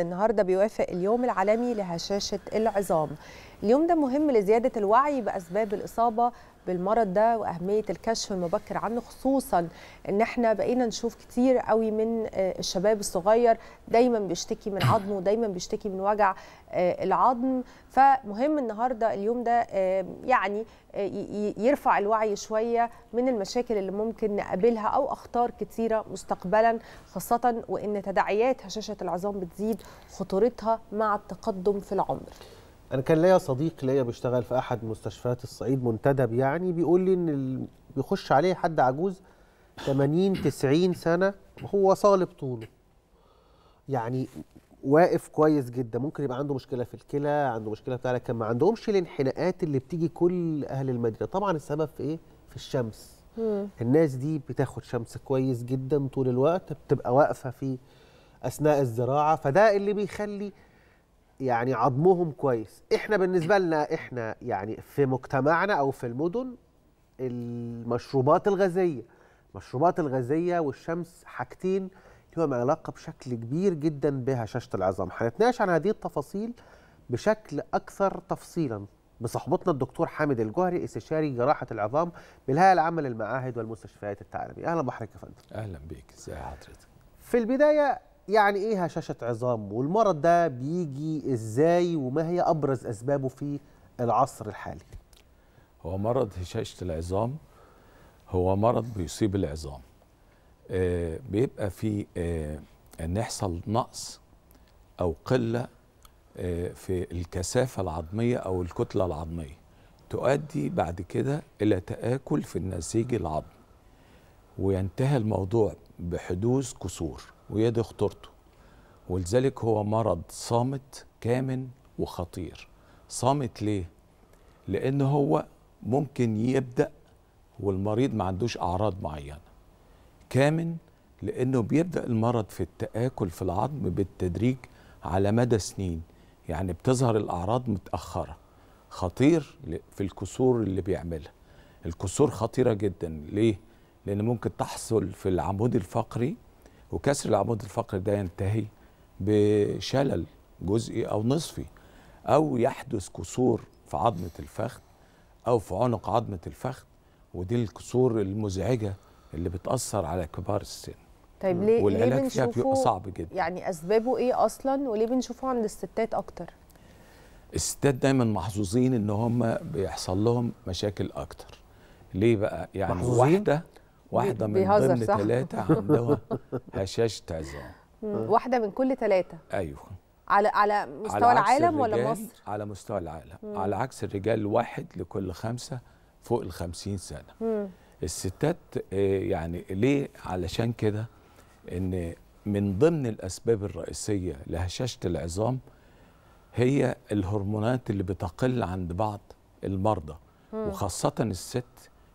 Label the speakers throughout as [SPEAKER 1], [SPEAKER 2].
[SPEAKER 1] النهارده بيوافق اليوم العالمي لهشاشه العظام. اليوم ده مهم لزياده الوعي باسباب الاصابه بالمرض ده واهميه الكشف المبكر عنه خصوصا ان احنا بقينا نشوف كتير قوي من آه، الشباب الصغير دايما بيشتكي من عظمه دايما بيشتكي من وجع آه، العظم فمهم النهارده اليوم ده آه، يعني يرفع الوعي شويه من المشاكل اللي ممكن نقابلها او اخطار كتيره مستقبلا خاصه وان تداعيات هشاشه العظام بتزيد خطورتها مع التقدم في العمر
[SPEAKER 2] انا كان ليا صديق ليا بيشتغل في احد مستشفيات الصعيد منتدب يعني بيقول لي ان بيخش عليه حد عجوز 80 90 سنه وهو صالب طوله يعني واقف كويس جدا ممكن يبقى عنده مشكله في الكلى عنده مشكله بتاع لكن ما عندهمش الانحناءات اللي بتيجي كل اهل المدينه طبعا السبب في ايه في الشمس الناس دي بتاخد شمس كويس جدا طول الوقت بتبقى واقفه في اثناء الزراعه فده اللي بيخلي يعني عظمهم كويس احنا بالنسبه لنا احنا يعني في مجتمعنا او في المدن المشروبات الغازيه المشروبات الغازيه والشمس حاجتين لهم علاقه بشكل كبير جدا بهشاشه العظام هنتناقش عن هذه التفاصيل بشكل اكثر تفصيلا بصحبتنا الدكتور حامد الجوهري استشاري جراحه العظام بالهيئه العامه للمعاهد والمستشفيات التعليميه اهلا
[SPEAKER 3] بحضرتك يا فندم اهلا بك ازي حضرتك
[SPEAKER 2] في البدايه يعني ايه هشاشه عظام والمرض ده بيجي ازاي وما هي ابرز اسبابه في العصر الحالي
[SPEAKER 3] هو مرض هشاشه العظام هو مرض بيصيب العظام آه بيبقى في آه ان يحصل نقص او قله آه في الكثافه العظميه او الكتله العظميه تؤدي بعد كده الى تاكل في النسيج العظمي وينتهي الموضوع بحدوث كسور دي خطورته ولذلك هو مرض صامت كامن وخطير صامت ليه لان هو ممكن يبدا والمريض ما عندوش اعراض معينه كامن لانه بيبدا المرض في التاكل في العظم بالتدريج على مدى سنين يعني بتظهر الاعراض متاخره خطير في الكسور اللي بيعملها الكسور خطيره جدا ليه لان ممكن تحصل في العمود الفقري وكسر العمود الفقري ده ينتهي بشلل جزئي أو نصفي أو يحدث كسور في عظمة الفخذ أو في عنق عظمة الفخذ ودي الكسور المزعجة اللي بتأثر على كبار السن طيب ليه والعلاج ليه فيها بيبقى صعب جدا
[SPEAKER 1] يعني أسبابه إيه أصلا وليه بنشوفه عند الستات أكتر؟
[SPEAKER 3] الستات دايما محظوظين ان هم بيحصل لهم مشاكل اكتر ليه بقى يعني محظوظين؟ واحده واحده من ضمن ثلاثه عندها هشاشه عظام واحده
[SPEAKER 1] من كل ثلاثه ايوه على على مستوى على العالم ولا مصر
[SPEAKER 3] على مستوى العالم مم. على عكس الرجال واحد لكل خمسه فوق ال 50 سنه مم. الستات آه، يعني ليه علشان كده ان من ضمن الاسباب الرئيسيه لهشاشه العظام هي الهرمونات اللي بتقل عند بعض المرضى مم. وخاصه الست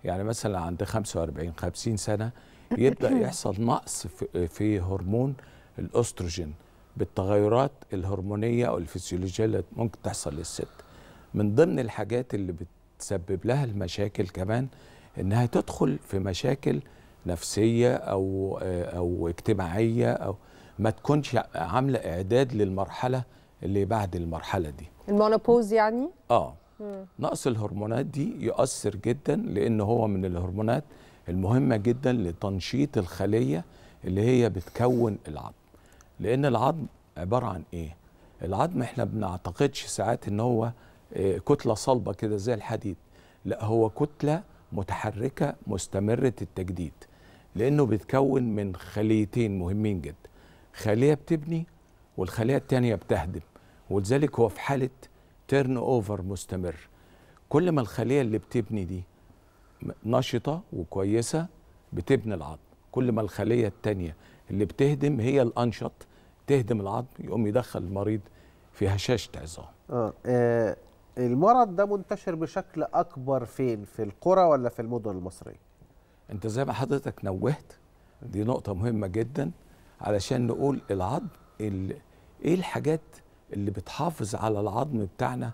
[SPEAKER 3] يعني مثلا عند 45 50 سنه يبدا يحصل نقص في هرمون الاستروجين بالتغيرات الهرمونيه او الفسيولوجيه اللي ممكن تحصل للست من ضمن الحاجات اللي بتسبب لها المشاكل كمان انها تدخل في مشاكل نفسيه او او اجتماعيه او ما تكونش عامله اعداد للمرحله اللي بعد المرحله دي
[SPEAKER 1] المونوبوز يعني
[SPEAKER 3] اه نقص الهرمونات دي يؤثر جدا لان هو من الهرمونات المهمه جدا لتنشيط الخليه اللي هي بتكون العظم لان العظم عباره عن ايه العظم احنا بنعتقدش ساعات ان هو آه، كتله صلبه كده زي الحديد لا هو كتله متحركه مستمره التجديد لانه بيتكون من خليتين مهمين جدا خليه بتبني والخليه الثانيه بتهدم ولذلك هو في حاله تيرن اوفر مستمر كل ما الخليه اللي بتبني دي نشطه وكويسه بتبني العظم كل ما الخليه الثانيه اللي بتهدم هي الانشط تهدم العظم يقوم يدخل المريض في هشاشه عظام
[SPEAKER 2] آه. آه. المرض ده منتشر بشكل اكبر فين في القرى ولا في المدن المصريه
[SPEAKER 3] انت زي ما حضرتك نوهت دي نقطه مهمه جدا علشان نقول العظم ايه الحاجات اللي بتحافظ على العظم بتاعنا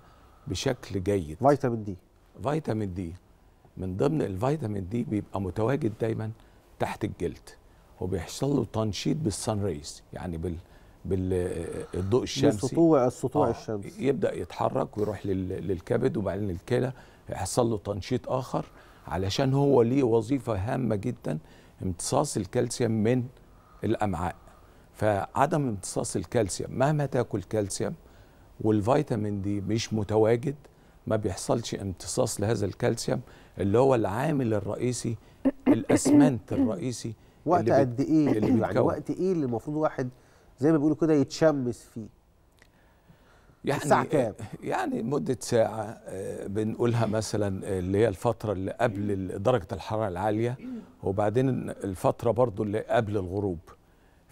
[SPEAKER 3] بشكل جيد فيتامين دي فيتامين دي من ضمن الفيتامين دي بيبقى متواجد دايما تحت الجلد وبيحصل له تنشيط بالسان ريز يعني بال بالضوء الشمسي بسطوع السطوع آه الشمسي يبدا يتحرك ويروح للكبد وبعدين للكلى يحصل له تنشيط اخر علشان هو ليه وظيفه هامه جدا امتصاص الكالسيوم من الامعاء فعدم امتصاص الكالسيوم مهما تاكل كالسيوم والفيتامين دي مش متواجد ما بيحصلش امتصاص لهذا الكالسيوم اللي هو العامل الرئيسي الاسمنت الرئيسي وقت قد ايه يعني وقت
[SPEAKER 2] ايه اللي المفروض واحد زي ما بيقولوا كده يتشمس فيه
[SPEAKER 3] يعني كام؟ يعني مدة ساعة آه، بنقولها مثلا اللي هي الفترة اللي قبل درجة الحرارة العالية وبعدين الفترة برضو اللي قبل الغروب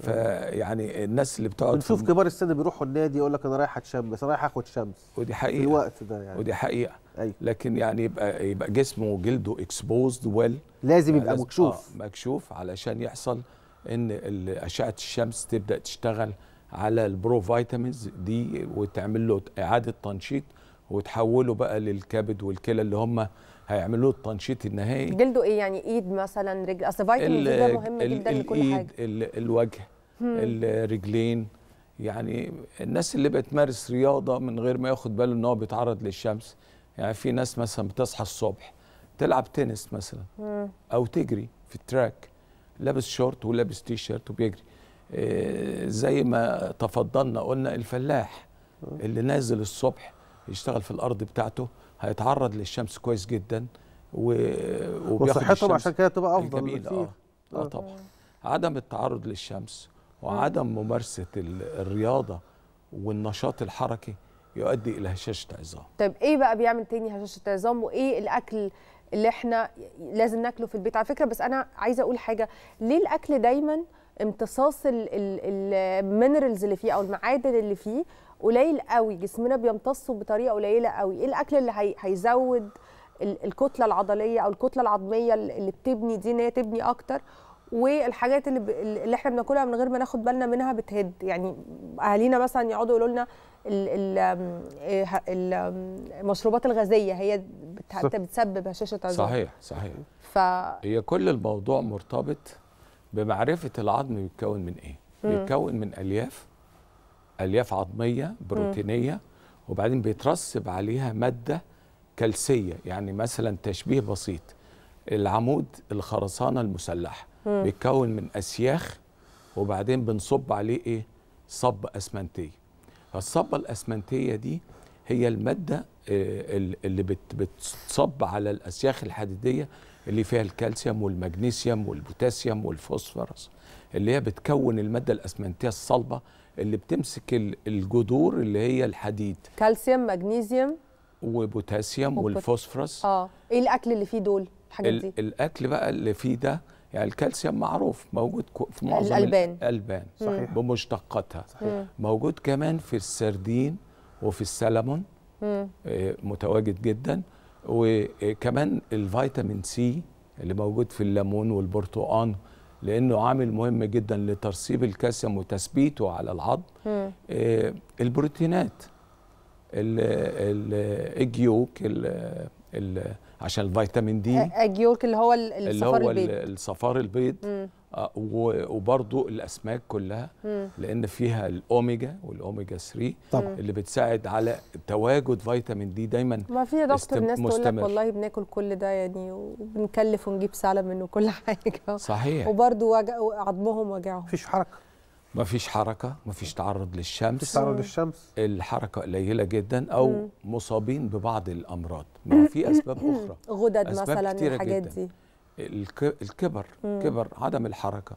[SPEAKER 3] فيعني الناس اللي بتقعد بنشوف كبار السن بيروحوا
[SPEAKER 2] النادي يقول لك انا رايح اتشمس رايح اخد شمس ودي حقيقه الوقت ده يعني ودي
[SPEAKER 3] حقيقه أي. أيوة. لكن يعني يبقى يبقى جسمه وجلده اكسبوزد ويل لازم يبقى لازم مكشوف آه مكشوف علشان يحصل ان اشعه الشمس تبدا تشتغل على البرو فيتامينز دي وتعمل له اعاده تنشيط وتحوله بقى للكبد والكلى اللي هم هيعملوا التنشيط النهائي
[SPEAKER 1] جلده ايه يعني ايد مثلا رجل اصل فيتامين ده مهم جدا لكل حاجه
[SPEAKER 3] الايد الوجه الرجلين يعني الناس اللي بتمارس رياضه من غير ما ياخد باله ان هو بيتعرض للشمس يعني في ناس مثلا بتصحى الصبح تلعب تنس مثلا مم. او تجري في التراك لابس شورت ولابس تي شيرت وبيجري آه، زي ما تفضلنا قلنا الفلاح اللي نازل الصبح يشتغل في الارض بتاعته هيتعرض للشمس كويس جدا وصحته عشان كده تبقى افضل جميل آه. اه, آه طبعا عدم التعرض للشمس وعدم ممارسه الرياضه والنشاط الحركي يؤدي الى هشاشه عظام
[SPEAKER 1] طب ايه بقى بيعمل تاني هشاشه عظام وايه الاكل اللي احنا لازم ناكله في البيت على فكره بس انا عايزه اقول حاجه ليه الاكل دايما امتصاص المينرالز اللي فيه او المعادن اللي فيه قليل قوي جسمنا بيمتصه بطريقه قليله قوي ايه الاكل اللي هيزود الكتله العضليه او الكتله العظميه اللي بتبني دي ان هي تبني اكتر والحاجات اللي اللي احنا بناكلها من غير ما ناخد بالنا منها بتهد يعني اهالينا مثلا يقعدوا يقولوا لنا المشروبات إيه الغازيه هي بتسبب هشاشه عظام صحيح صحيح ف...
[SPEAKER 3] هي كل الموضوع مرتبط بمعرفه العظم بيتكون من ايه بيتكون من الياف الياف عظميه بروتينيه وبعدين بيترسب عليها ماده كلسيه يعني مثلا تشبيه بسيط العمود الخرسانه المسلحه بيتكون من اسياخ وبعدين بنصب عليه ايه صب اسمنتيه فالصبه الاسمنتيه دي هي الماده آه، اللي بتصب على الاسياخ الحديديه اللي فيها الكالسيوم والمغنيسيوم والبوتاسيوم والفوسفورس اللي هي بتكون الماده الاسمنتيه الصلبه اللي بتمسك الجذور اللي هي الحديد
[SPEAKER 1] كالسيوم مغنيسيوم
[SPEAKER 3] وبوتاسيوم والفوسفورس
[SPEAKER 1] اه ايه الاكل اللي فيه دول الحاجات دي
[SPEAKER 3] الاكل بقى اللي فيه ده يعني الكالسيوم معروف موجود في معظم الالبان الالبان صحيح بمشتقاتها صحيح. موجود كمان في السردين وفي السلمون آه، متواجد جدا وكمان الفيتامين سي اللي موجود في الليمون والبرتقال لانه عامل مهم جدا لترسيب الكالسيوم وتثبيته على العظم إيه البروتينات الاجيوك ال عشان الفيتامين دي
[SPEAKER 1] اجيوك اللي هو الصفار البيض اللي هو البيض.
[SPEAKER 3] الصفار البيض مم. آه، وبرضو الاسماك كلها لان فيها الاوميجا والاوميجا 3 طبعا. اللي بتساعد على تواجد فيتامين دي دايما ما
[SPEAKER 1] في دكتور ناس تقول لك والله بناكل كل ده يعني وبنكلف ونجيب سلم منه كل حاجه صحيح وبرضو وجع عظمهم وجعهم مفيش حركه
[SPEAKER 3] ما فيش حركه ما فيش تعرض للشمس مفيش تعرض للشمس الحركه قليله جدا او مم. مصابين ببعض الامراض ما في اسباب اخرى غدد مثلا الحاجات دي الكبر مم. كبر عدم الحركه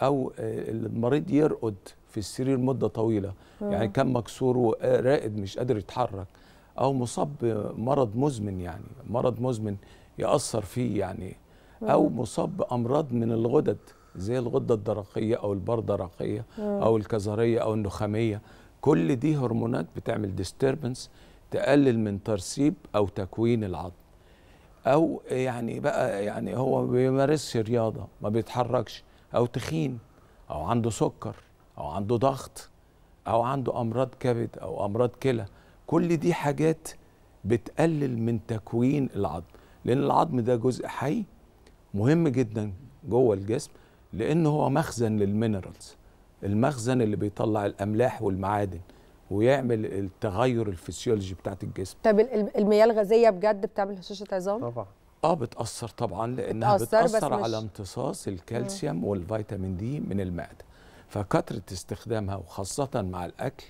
[SPEAKER 3] او آه، المريض يرقد في السرير مده طويله مم. يعني كان مكسور وراقد مش قادر يتحرك او مصاب بمرض مزمن يعني مرض مزمن ياثر فيه يعني او مصاب بامراض من الغدد زي الغده الدرقيه او البردرقيه او الكظريه او النخاميه كل دي هرمونات بتعمل ديستربنس تقلل من ترسيب او تكوين العظم او يعني بقى يعني هو ما بيمارسش رياضه ما بيتحركش او تخين او عنده سكر او عنده ضغط او عنده امراض كبد او امراض كلى كل دي حاجات بتقلل من تكوين العظم لان العظم ده جزء حي مهم جدا جوه الجسم لان هو مخزن للمينرالز المخزن اللي بيطلع الاملاح والمعادن ويعمل التغير الفسيولوجي بتاعت الجسم
[SPEAKER 1] طب المياه الغازيه بجد بتعمل هشاشه عظام طبعا
[SPEAKER 3] اه بتاثر طبعا لانها بتاثر, بتأثر على امتصاص الكالسيوم والفيتامين دي من المعده فكثره استخدامها وخاصه مع الاكل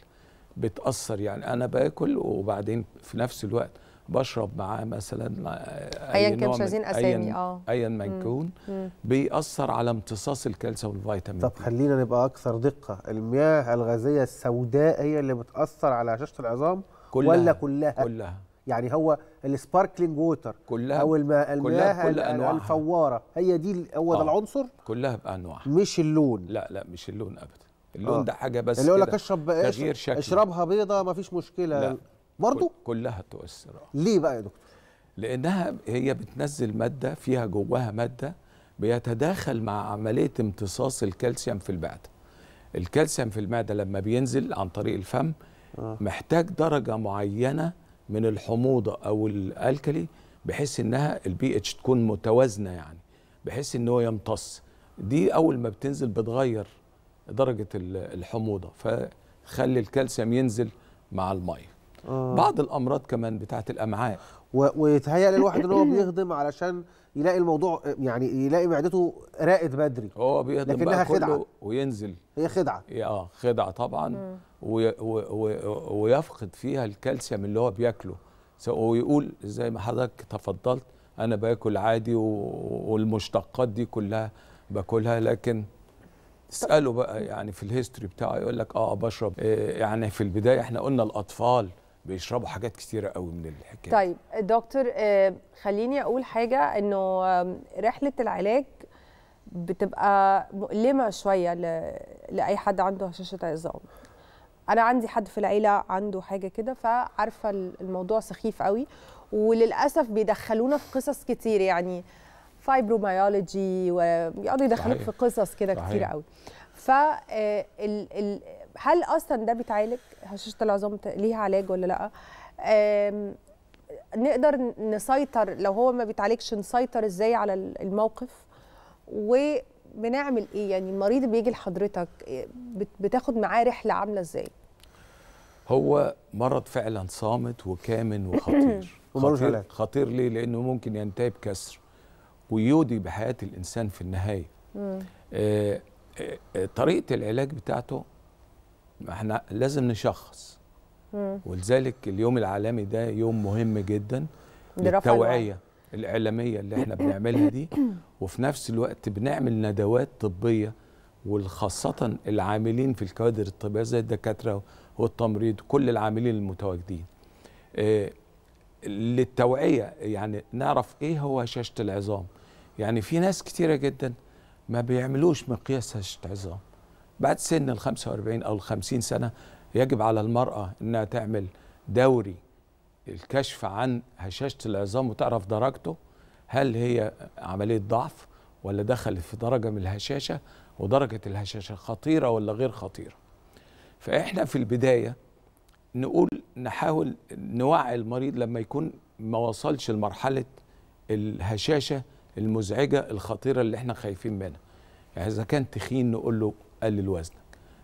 [SPEAKER 3] بتاثر يعني انا باكل وبعدين في نفس الوقت بشرب معاه مثلا آه، ايا كان مش عايزين اسامي اه ايا ما يكون بيأثر على امتصاص الكالسيوم والفيتامين طب
[SPEAKER 2] خلينا نبقى اكثر دقه المياه الغازيه السوداء هي اللي بتأثر على هشاشه العظام كلها ولا كلها كلها يعني هو السباركلينج ووتر
[SPEAKER 3] كلها او الماء كلها كل أنواعها.
[SPEAKER 2] الفواره هي دي هو ده آه. العنصر
[SPEAKER 3] كلها بانواعها مش اللون لا لا مش اللون ابدا اللون آه. ده حاجه بس اللي يقول لك اشرب تغيير شكل اشربها
[SPEAKER 2] بيضه مفيش مشكله لا.
[SPEAKER 3] برضه كلها تؤثر ليه بقى يا دكتور لانها هي بتنزل ماده فيها جواها ماده بيتداخل مع عمليه امتصاص الكالسيوم في المعده الكالسيوم في المعده لما بينزل عن طريق الفم آه. محتاج درجه معينه من الحموضه او الالكلي بحيث انها البي اتش تكون متوازنه يعني بحيث ان هو يمتص دي اول ما بتنزل بتغير درجه الحموضه فخلي الكالسيوم ينزل مع الميه آه. بعض الامراض كمان بتاعه الامعاء ويتهيأ
[SPEAKER 2] للواحد ان هو بيخدم علشان يلاقي الموضوع يعني يلاقي معدته راقد بدري هو بيخدم لكنها خدعه وينزل هي خدعه
[SPEAKER 3] اه خدعه طبعا وي وي ويفقد فيها الكالسيوم اللي هو بياكله ويقول زي ما حضرتك تفضلت انا باكل عادي والمشتقات دي كلها باكلها لكن اساله بقى يعني في الهيستوري بتاعه يقول لك اه بشرب آه، يعني في البدايه احنا قلنا الاطفال بيشربوا حاجات كتيره قوي من الحكايه طيب
[SPEAKER 1] دكتور آه، خليني اقول حاجه انه رحله العلاج بتبقى مؤلمه شويه لاي حد عنده هشاشه عظام انا عندي حد في العيله عنده حاجه كده فعارفه الموضوع سخيف قوي وللاسف بيدخلونا في قصص كتير يعني فايبروميولوجي ويقعدوا يدخلوك في قصص كده كتير قوي ف آه، هل اصلا ده بيتعالج هشاشه العظام ليها علاج ولا لا نقدر نسيطر لو هو ما بيتعالجش نسيطر ازاي على الموقف وبنعمل ايه يعني المريض بيجي لحضرتك آه، بتاخد معاه رحله عامله ازاي
[SPEAKER 3] هو مرض فعلا صامت وكامن وخطير خطير, خطير ليه لانه ممكن ينتهي بكسر ويودي بحياه الانسان في النهايه آه، آه، طريقه العلاج بتاعته احنا لازم نشخص ولذلك اليوم العالمي ده يوم مهم جدا للتوعيه الاعلاميه اللي احنا بنعملها دي وفي نفس الوقت بنعمل ندوات طبيه وخاصه العاملين في الكوادر الطبيه زي الدكاتره والتمريض كل العاملين المتواجدين اه للتوعيه يعني نعرف ايه هو هشاشه العظام يعني في ناس كتيره جدا ما بيعملوش مقياس هشاشه عظام بعد سن ال 45 أو ال 50 سنة يجب على المرأة أنها تعمل دوري الكشف عن هشاشة العظام وتعرف درجته هل هي عملية ضعف ولا دخلت في درجة من الهشاشة ودرجة الهشاشة خطيرة ولا غير خطيرة فإحنا في البداية نقول نحاول نوعي المريض لما يكون ما وصلش لمرحلة الهشاشة المزعجة الخطيرة اللي احنا خايفين منها يعني إذا كان تخين نقول له قلل وزنك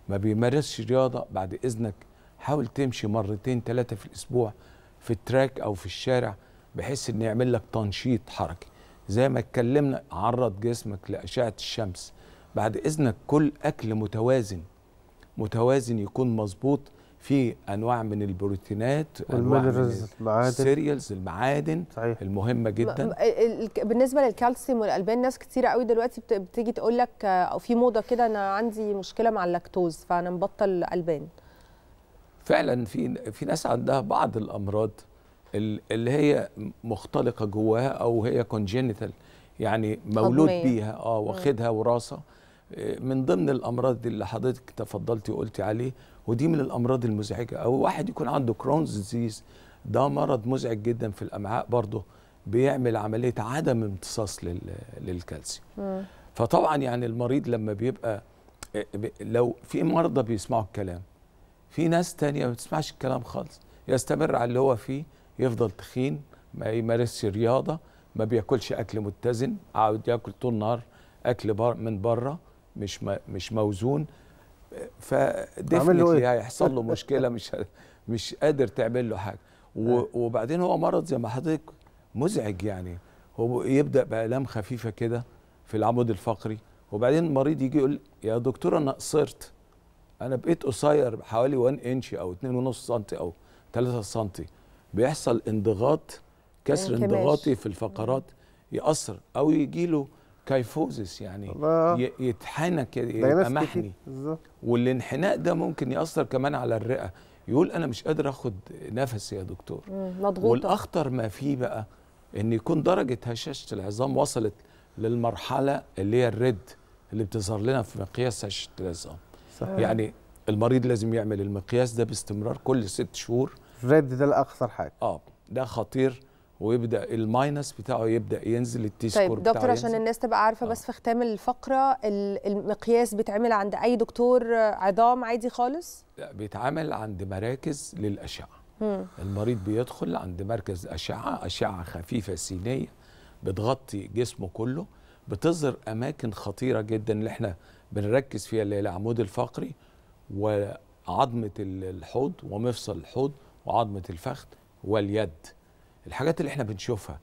[SPEAKER 3] ما بيمارسش رياضه بعد اذنك حاول تمشي مرتين ثلاثه في الاسبوع في التراك او في الشارع بحيث ان يعمل لك تنشيط حركي زي ما اتكلمنا عرض جسمك لاشعه الشمس بعد اذنك كل اكل متوازن متوازن يكون مظبوط في انواع من البروتينات انواع المعادن السيريالز المعادن صحيح. المهمه جدا
[SPEAKER 1] بالنسبه للكالسيوم والالبان ناس كثيره قوي دلوقتي بتيجي تقول لك او آه، في موضه كده انا عندي مشكله مع اللاكتوز فانا مبطل البان
[SPEAKER 3] فعلا في في ناس عندها بعض الامراض اللي هي مختلقه جواها او هي كونجينيتال يعني مولود أضمية. بيها اه واخدها وراثه آه، من ضمن الامراض دي اللي حضرتك تفضلتي وقلتي عليه ودي من الامراض المزعجه او واحد يكون عنده كرونز ديزيز ده مرض مزعج جدا في الامعاء برضه بيعمل عمليه عدم امتصاص للكالسيوم فطبعا يعني المريض لما بيبقى إيه، لو في مرضى بيسمعوا الكلام في ناس تانية ما بتسمعش الكلام خالص يستمر على اللي هو فيه يفضل تخين ما يمارسش رياضه ما بياكلش اكل متزن عاود ياكل طول النهار اكل بر من بره مش مش موزون فديفنتلي إيه؟ هيحصل له مشكله مش مش قادر تعمل له حاجه أيوة. وبعدين هو مرض زي ما حضرتك مزعج يعني هو يبدا بالام خفيفه كده في العمود الفقري وبعدين المريض يجي يقول يا دكتور انا قصرت انا بقيت قصير حوالي 1 انش او 2.5 سم او 3 سم بيحصل انضغاط كسر انضغاطي في الفقرات ياثر او يجي له كايفوزس يعني الله. يتحنك يبقى محني والانحناء ده ممكن ياثر كمان على الرئه يقول انا مش قادر اخد نفسي يا دكتور مضغوطه والاخطر ما فيه بقى ان يكون درجه هشاشه العظام وصلت للمرحله اللي هي الريد اللي بتظهر لنا في مقياس هشاشه العظام صحيح. يعني المريض لازم يعمل المقياس ده باستمرار كل ست شهور الريد ده الاخطر حاجه اه ده خطير ويبدا الماينس بتاعه يبدا ينزل التي سكور طيب دكتور عشان ينزل.
[SPEAKER 1] الناس تبقى عارفه آه. بس في ختام الفقره المقياس بيتعمل عند اي دكتور عظام عادي خالص
[SPEAKER 3] لا بيتعمل عند مراكز للاشعه مم. المريض بيدخل عند مركز اشعه اشعه خفيفه سينيه بتغطي جسمه كله بتظهر اماكن خطيره جدا اللي احنا بنركز فيها اللي هي العمود الفقري وعظمه الحوض ومفصل الحوض وعظمه الفخذ واليد الحاجات اللي احنا بنشوفها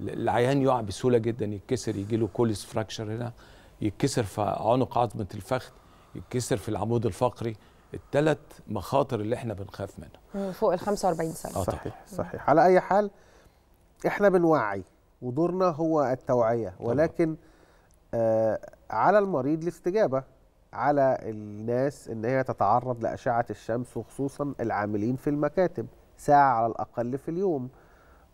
[SPEAKER 3] العيان يقع بسهوله جدا يتكسر يجي له كوليس فراكشر هنا يتكسر في عنق عظمه الفخذ يتكسر في العمود الفقري الثلاث مخاطر اللي احنا بنخاف منها
[SPEAKER 2] فوق ال 45 سنه آه صحيح صحيح على اي حال احنا بنوعي ودورنا هو التوعيه ولكن آه على المريض الاستجابه على الناس ان هي تتعرض لاشعه الشمس وخصوصا العاملين في المكاتب ساعه على الاقل في اليوم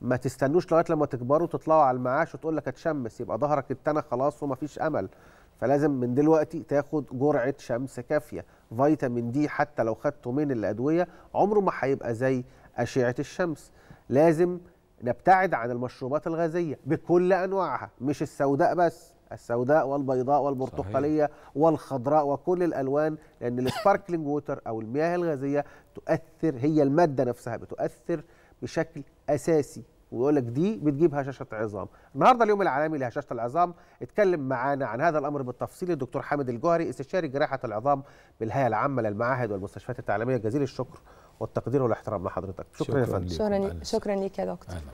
[SPEAKER 2] ما تستنوش لغايه لما تكبروا تطلعوا على المعاش وتقول لك اتشمس يبقى ظهرك اتنى خلاص ومفيش امل فلازم من دلوقتي تاخد جرعه شمس كافيه فيتامين دي حتى لو خدته من الادويه عمره ما هيبقى زي اشعه الشمس لازم نبتعد عن المشروبات الغازيه بكل انواعها مش السوداء بس السوداء والبيضاء والبرتقاليه والخضراء وكل الالوان لان السباركلينج ووتر او المياه الغازيه تؤثر هي الماده نفسها بتؤثر بشكل اساسي ويقول لك دي بتجيب هشاشه عظام النهارده اليوم العالمي لهشاشه العظام اتكلم معانا عن هذا الامر بالتفصيل الدكتور حامد الجوهري استشاري جراحه العظام بالهيئه العامه للمعاهد والمستشفيات التعليميه جزيل الشكر والتقدير والاحترام لحضرتك شكرا, شكرا يا فندم شكرا
[SPEAKER 1] شكرا ليك يا دكتور